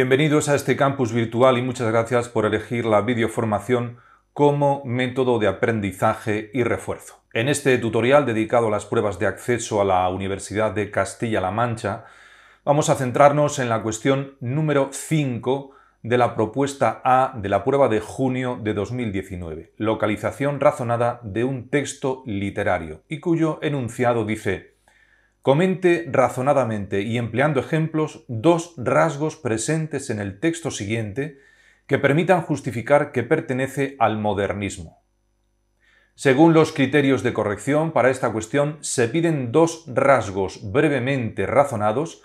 Bienvenidos a este campus virtual y muchas gracias por elegir la videoformación como método de aprendizaje y refuerzo. En este tutorial dedicado a las pruebas de acceso a la Universidad de Castilla-La Mancha, vamos a centrarnos en la cuestión número 5 de la propuesta A de la prueba de junio de 2019, localización razonada de un texto literario, y cuyo enunciado dice comente razonadamente y empleando ejemplos dos rasgos presentes en el texto siguiente que permitan justificar que pertenece al modernismo. Según los criterios de corrección, para esta cuestión se piden dos rasgos brevemente razonados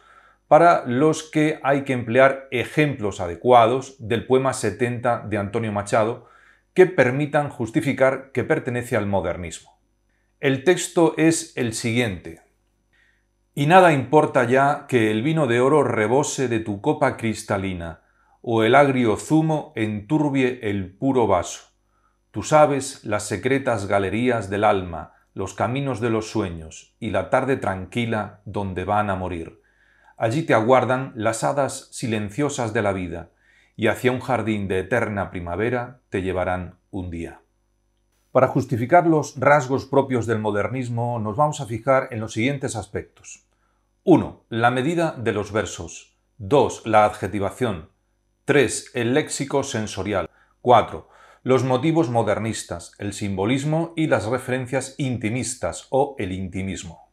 para los que hay que emplear ejemplos adecuados del poema 70 de Antonio Machado que permitan justificar que pertenece al modernismo. El texto es el siguiente. Y nada importa ya que el vino de oro rebose de tu copa cristalina, o el agrio zumo enturbie el puro vaso. Tú sabes las secretas galerías del alma, los caminos de los sueños y la tarde tranquila donde van a morir. Allí te aguardan las hadas silenciosas de la vida, y hacia un jardín de eterna primavera te llevarán un día. Para justificar los rasgos propios del modernismo, nos vamos a fijar en los siguientes aspectos. 1. La medida de los versos. 2. La adjetivación. 3. El léxico sensorial. 4. Los motivos modernistas, el simbolismo y las referencias intimistas o el intimismo.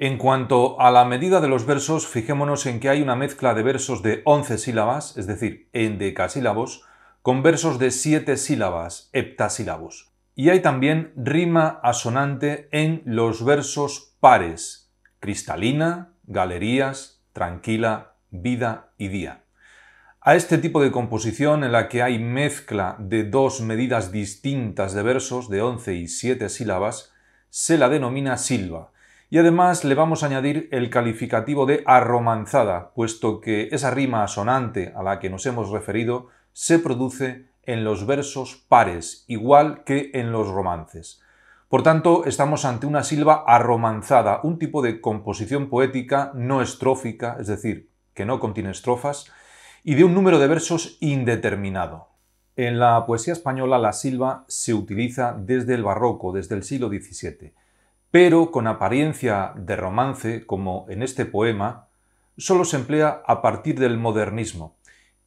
En cuanto a la medida de los versos, fijémonos en que hay una mezcla de versos de 11 sílabas, es decir, endecasílabos, con versos de 7 sílabas, heptasílabos. Y hay también rima asonante en los versos pares, cristalina, galerías, tranquila, vida y día. A este tipo de composición en la que hay mezcla de dos medidas distintas de versos de 11 y 7 sílabas, se la denomina silva, y además le vamos a añadir el calificativo de arromanzada, puesto que esa rima sonante a la que nos hemos referido se produce en los versos pares, igual que en los romances. Por tanto, estamos ante una silva arromanzada, un tipo de composición poética no estrófica, es decir, que no contiene estrofas, y de un número de versos indeterminado. En la poesía española la silva se utiliza desde el barroco, desde el siglo XVII pero con apariencia de romance, como en este poema, solo se emplea a partir del modernismo.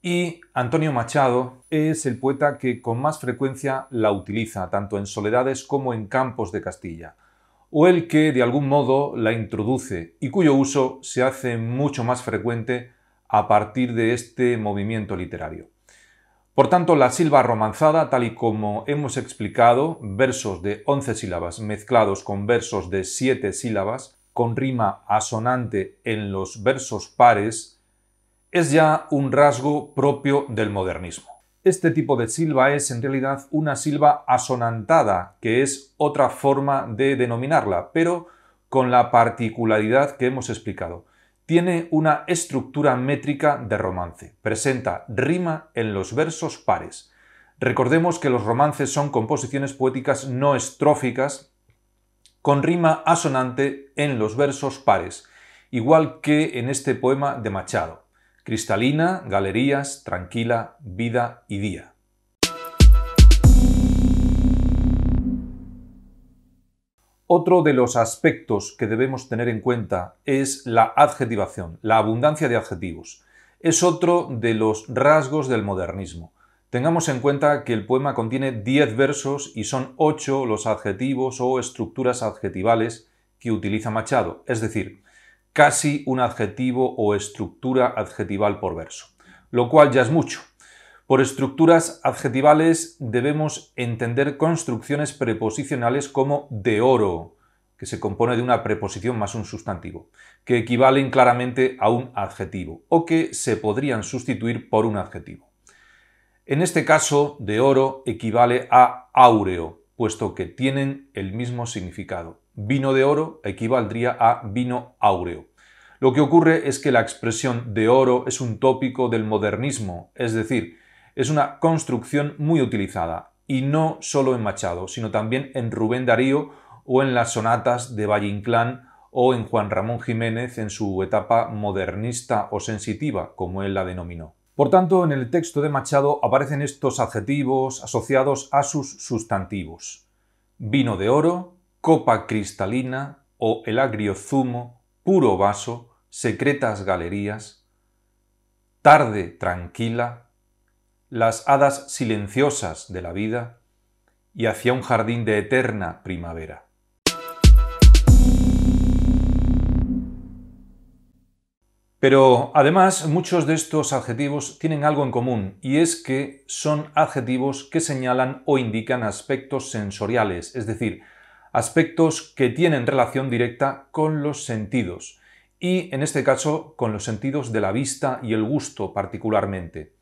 Y Antonio Machado es el poeta que con más frecuencia la utiliza, tanto en soledades como en campos de Castilla, o el que de algún modo la introduce y cuyo uso se hace mucho más frecuente a partir de este movimiento literario. Por tanto, la silva romanzada, tal y como hemos explicado, versos de 11 sílabas mezclados con versos de 7 sílabas, con rima asonante en los versos pares, es ya un rasgo propio del modernismo. Este tipo de silva es en realidad una silva asonantada, que es otra forma de denominarla, pero con la particularidad que hemos explicado tiene una estructura métrica de romance. Presenta rima en los versos pares. Recordemos que los romances son composiciones poéticas no estróficas con rima asonante en los versos pares, igual que en este poema de Machado. Cristalina, galerías, tranquila, vida y día. Otro de los aspectos que debemos tener en cuenta es la adjetivación, la abundancia de adjetivos. Es otro de los rasgos del modernismo. Tengamos en cuenta que el poema contiene 10 versos y son 8 los adjetivos o estructuras adjetivales que utiliza Machado, es decir, casi un adjetivo o estructura adjetival por verso, lo cual ya es mucho. Por estructuras adjetivales debemos entender construcciones preposicionales como de oro, que se compone de una preposición más un sustantivo, que equivalen claramente a un adjetivo o que se podrían sustituir por un adjetivo. En este caso, de oro equivale a áureo, puesto que tienen el mismo significado. Vino de oro equivaldría a vino áureo. Lo que ocurre es que la expresión de oro es un tópico del modernismo, es decir, es una construcción muy utilizada, y no solo en Machado, sino también en Rubén Darío o en las sonatas de Valle Inclán o en Juan Ramón Jiménez en su etapa modernista o sensitiva, como él la denominó. Por tanto, en el texto de Machado aparecen estos adjetivos asociados a sus sustantivos. Vino de oro, copa cristalina o el agrio zumo, puro vaso, secretas galerías, tarde tranquila, las hadas silenciosas de la vida y hacia un jardín de eterna primavera. Pero además muchos de estos adjetivos tienen algo en común y es que son adjetivos que señalan o indican aspectos sensoriales, es decir, aspectos que tienen relación directa con los sentidos y en este caso con los sentidos de la vista y el gusto particularmente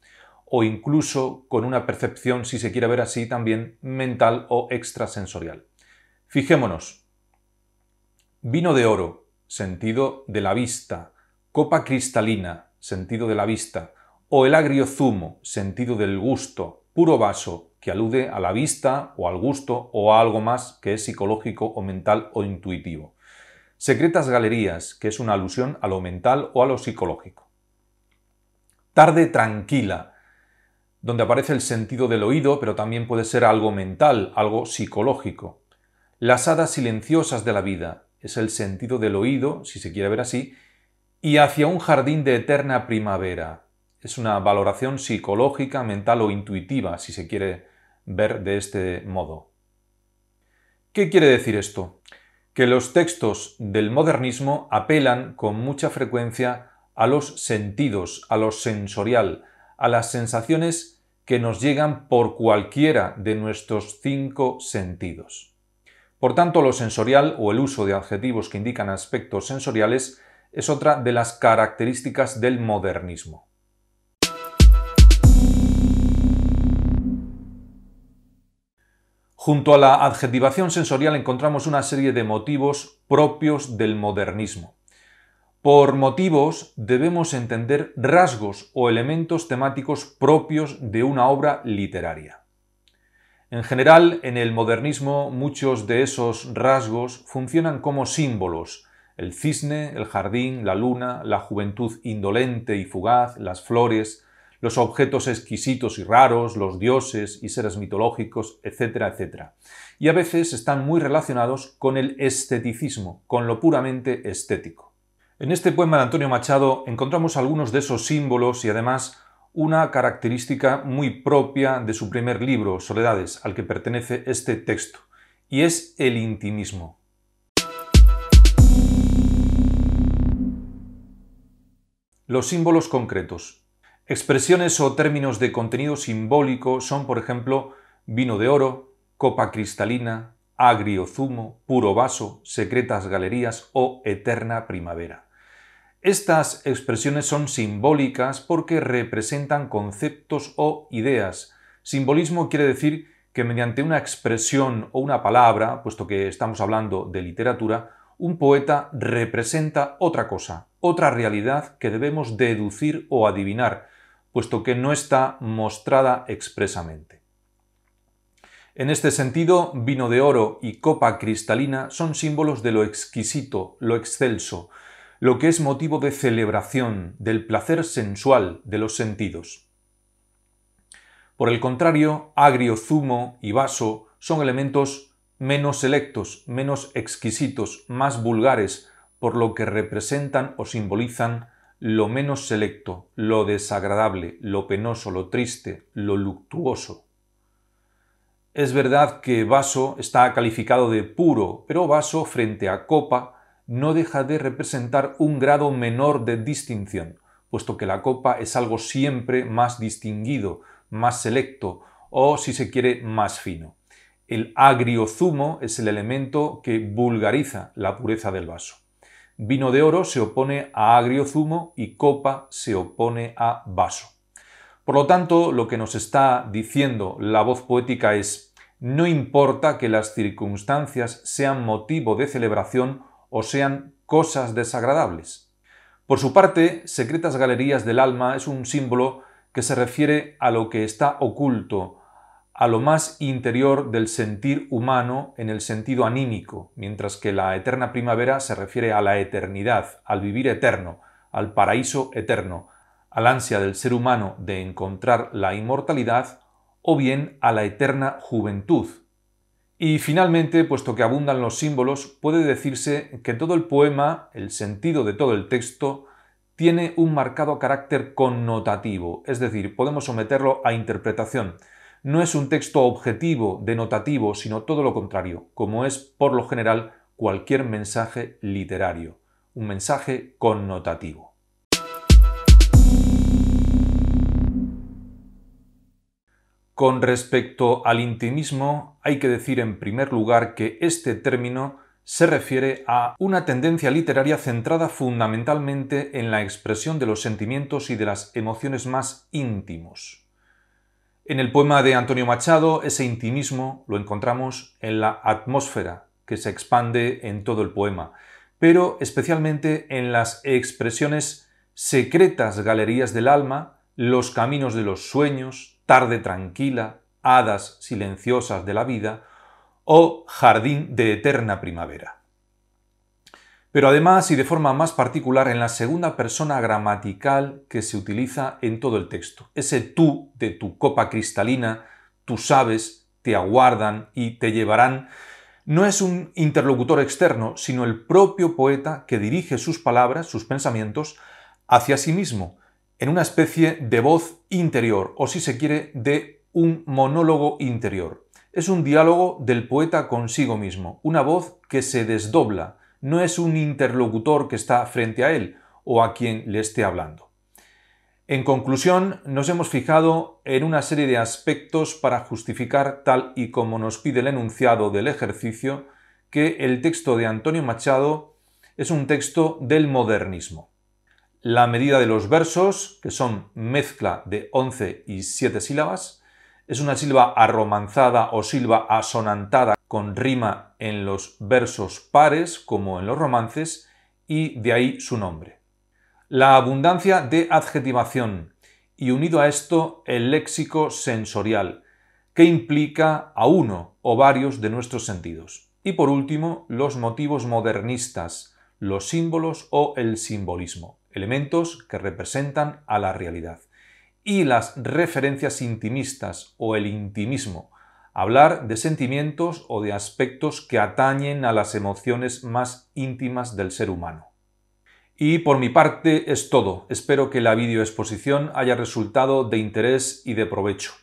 o incluso con una percepción, si se quiere ver así, también mental o extrasensorial. Fijémonos. Vino de oro, sentido de la vista. Copa cristalina, sentido de la vista. O el agrio zumo, sentido del gusto. Puro vaso, que alude a la vista o al gusto o a algo más que es psicológico o mental o intuitivo. Secretas Galerías, que es una alusión a lo mental o a lo psicológico. Tarde tranquila, donde aparece el sentido del oído, pero también puede ser algo mental, algo psicológico. Las hadas silenciosas de la vida es el sentido del oído, si se quiere ver así, y hacia un jardín de eterna primavera. Es una valoración psicológica, mental o intuitiva, si se quiere ver de este modo. ¿Qué quiere decir esto? Que los textos del modernismo apelan con mucha frecuencia a los sentidos, a lo sensorial, a las sensaciones que nos llegan por cualquiera de nuestros cinco sentidos. Por tanto, lo sensorial o el uso de adjetivos que indican aspectos sensoriales es otra de las características del modernismo. Junto a la adjetivación sensorial encontramos una serie de motivos propios del modernismo. Por motivos debemos entender rasgos o elementos temáticos propios de una obra literaria. En general, en el modernismo muchos de esos rasgos funcionan como símbolos, el cisne, el jardín, la luna, la juventud indolente y fugaz, las flores, los objetos exquisitos y raros, los dioses y seres mitológicos, etcétera, etcétera. Y a veces están muy relacionados con el esteticismo, con lo puramente estético. En este poema de Antonio Machado encontramos algunos de esos símbolos y además una característica muy propia de su primer libro, Soledades, al que pertenece este texto, y es el intimismo. Los símbolos concretos. Expresiones o términos de contenido simbólico son, por ejemplo, vino de oro, copa cristalina, agrio zumo, puro vaso, secretas galerías o eterna primavera. Estas expresiones son simbólicas porque representan conceptos o ideas. Simbolismo quiere decir que mediante una expresión o una palabra, puesto que estamos hablando de literatura, un poeta representa otra cosa, otra realidad que debemos deducir o adivinar, puesto que no está mostrada expresamente. En este sentido, vino de oro y copa cristalina son símbolos de lo exquisito, lo excelso, lo que es motivo de celebración del placer sensual de los sentidos. Por el contrario, agrio, zumo y vaso son elementos menos selectos, menos exquisitos, más vulgares, por lo que representan o simbolizan lo menos selecto, lo desagradable, lo penoso, lo triste, lo luctuoso. Es verdad que vaso está calificado de puro, pero vaso frente a copa no deja de representar un grado menor de distinción, puesto que la copa es algo siempre más distinguido, más selecto o, si se quiere, más fino. El agrio zumo es el elemento que vulgariza la pureza del vaso. Vino de oro se opone a agrio zumo y copa se opone a vaso. Por lo tanto, lo que nos está diciendo la voz poética es, no importa que las circunstancias sean motivo de celebración o sean cosas desagradables. Por su parte, Secretas Galerías del Alma es un símbolo que se refiere a lo que está oculto, a lo más interior del sentir humano en el sentido anímico, mientras que la eterna primavera se refiere a la eternidad, al vivir eterno, al paraíso eterno, al ansia del ser humano de encontrar la inmortalidad o bien a la eterna juventud, y finalmente, puesto que abundan los símbolos, puede decirse que todo el poema, el sentido de todo el texto, tiene un marcado carácter connotativo, es decir, podemos someterlo a interpretación. No es un texto objetivo, denotativo, sino todo lo contrario, como es por lo general cualquier mensaje literario, un mensaje connotativo. Con respecto al intimismo, hay que decir en primer lugar que este término se refiere a una tendencia literaria centrada fundamentalmente en la expresión de los sentimientos y de las emociones más íntimos. En el poema de Antonio Machado, ese intimismo lo encontramos en la atmósfera, que se expande en todo el poema, pero especialmente en las expresiones secretas galerías del alma, los caminos de los sueños, tarde tranquila, hadas silenciosas de la vida o jardín de eterna primavera. Pero además y de forma más particular en la segunda persona gramatical que se utiliza en todo el texto, ese tú de tu copa cristalina, tú sabes, te aguardan y te llevarán, no es un interlocutor externo, sino el propio poeta que dirige sus palabras, sus pensamientos, hacia sí mismo, en una especie de voz interior, o si se quiere, de un monólogo interior. Es un diálogo del poeta consigo mismo, una voz que se desdobla, no es un interlocutor que está frente a él o a quien le esté hablando. En conclusión, nos hemos fijado en una serie de aspectos para justificar, tal y como nos pide el enunciado del ejercicio, que el texto de Antonio Machado es un texto del modernismo la medida de los versos, que son mezcla de 11 y 7 sílabas, es una silba arromanzada o silba asonantada con rima en los versos pares, como en los romances, y de ahí su nombre. La abundancia de adjetivación y unido a esto el léxico sensorial, que implica a uno o varios de nuestros sentidos. Y por último, los motivos modernistas, los símbolos o el simbolismo elementos que representan a la realidad. Y las referencias intimistas o el intimismo, hablar de sentimientos o de aspectos que atañen a las emociones más íntimas del ser humano. Y por mi parte es todo. Espero que la videoexposición haya resultado de interés y de provecho.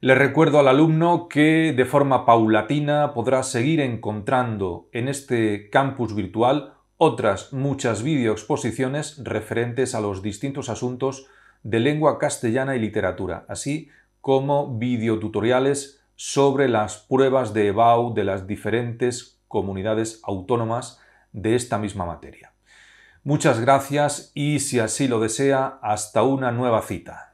Le recuerdo al alumno que de forma paulatina podrá seguir encontrando en este campus virtual otras muchas videoexposiciones referentes a los distintos asuntos de lengua castellana y literatura, así como videotutoriales sobre las pruebas de EBAU de las diferentes comunidades autónomas de esta misma materia. Muchas gracias y si así lo desea, hasta una nueva cita.